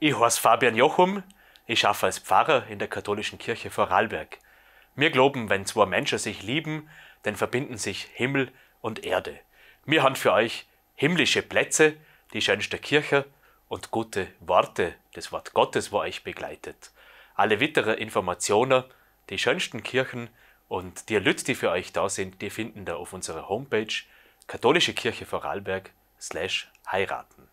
Ich heiße Fabian Jochum, ich arbeite als Pfarrer in der katholischen Kirche Vorarlberg. Wir glauben, wenn zwei Menschen sich lieben, dann verbinden sich Himmel und Erde. Wir haben für euch himmlische Plätze, die schönste Kirche und gute Worte, das Wort Gottes, wo euch begleitet. Alle weitere Informationen, die schönsten Kirchen und die Leute, die für euch da sind, die finden da auf unserer Homepage katholischekirchevorarlberg slash heiraten.